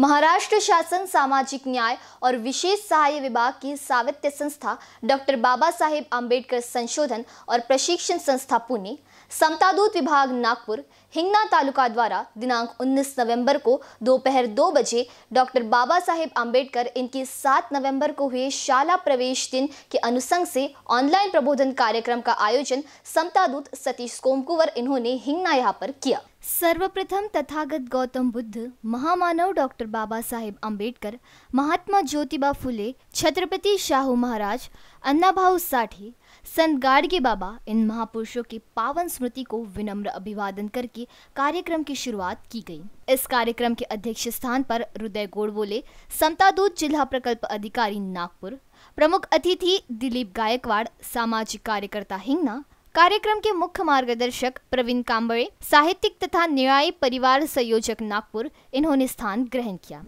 महाराष्ट्र शासन सामाजिक न्याय और विशेष सहाय विभाग की सावित्य संस्था डॉक्टर बाबा साहेब आम्बेडकर संशोधन और प्रशिक्षण संस्था पुणे समतादूत विभाग नागपुर हिंगना तालुका द्वारा दिनांक 19 नवंबर को दोपहर दो, दो बजे डॉक्टर बाबा साहेब आम्बेडकर इनके 7 नवंबर को हुए शाला प्रवेश दिन के अनुसंग से ऑनलाइन प्रबोधन कार्यक्रम का आयोजन समतादूत सतीश कोमकुवर इन्होंने हिंगना यहाँ पर किया सर्वप्रथम तथागत गौतम बुद्ध महामानव डॉक्टर बाबा साहेब अम्बेडकर महात्मा ज्योतिबा फुले छत्रपति शाहू महाराज अन्नाभाऊ साठे संत गाड़गे बाबा इन महापुरुषों की पावन स्मृति को विनम्र अभिवादन करके कार्यक्रम की शुरुआत की गई इस कार्यक्रम के अध्यक्ष स्थान पर हृदय गोड़बोले समतादूत जिला प्रकल्प अधिकारी नागपुर प्रमुख अतिथि दिलीप गायकवाड़ सामाजिक कार्यकर्ता हिंगना कार्यक्रम के मुख्य मार्गदर्शक प्रवीण कांबड़े साहित्यिक तथा न्याय परिवार संयोजक नागपुर इन्होंने स्थान ग्रहण किया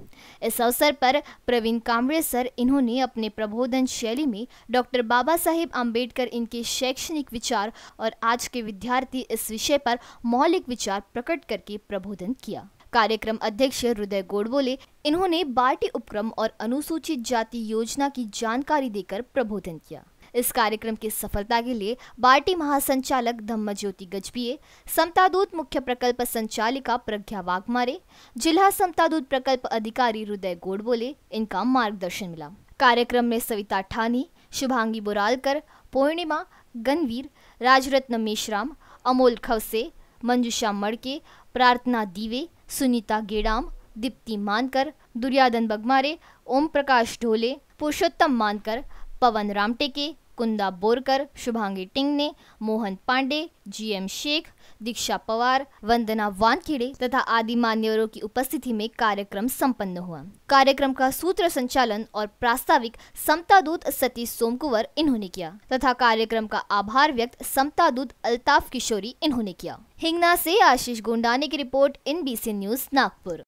इस अवसर पर प्रवीण कांबड़े सर इन्होंने अपने प्रबोधन शैली में डॉक्टर बाबा साहेब आम्बेडकर इनके शैक्षणिक विचार और आज के विद्यार्थी इस विषय पर मौलिक विचार प्रकट करके प्रबोधन किया कार्यक्रम अध्यक्ष हृदय गोडबोले इन्होंने बाल्टी उपक्रम और अनुसूचित जाति योजना की जानकारी देकर प्रबोधन किया इस कार्यक्रम की सफलता के लिए पार्टी महासंचालक धम्म ज्योति गजबिये समतादूत मुख्य प्रकल्प संचालिका प्रज्ञा वाघमारे जिला समतादूत प्रकल्प अधिकारी हृदय गोडबोले इनका मार्गदर्शन मिला कार्यक्रम में सविता ठानी शुभांगी बोरालकर पूर्णिमा गनवीर राजरत्न मेश्राम अमोल खवसे मंजुषा मड़के प्रार्थना दीवे सुनीता गेड़ाम दीप्ति मानकर दुर्यादन बगमारे ओम प्रकाश ढोले पुरुषोत्तम मानकर पवन रामटेके कुंदा बोरकर शुभांगी टिंग ने मोहन पांडे जीएम शेख दीक्षा पवार वंदना वानखेड़े तथा आदि मान्यवरों की उपस्थिति में कार्यक्रम संपन्न हुआ कार्यक्रम का सूत्र संचालन और प्रास्ताविक समता दूत सतीश सोमकुवर इन्होंने किया तथा कार्यक्रम का आभार व्यक्त समता दूत अल्ताफ किशोरी इन्होंने किया हिंगना से आशीष गोंडाने की रिपोर्ट इन न्यूज नागपुर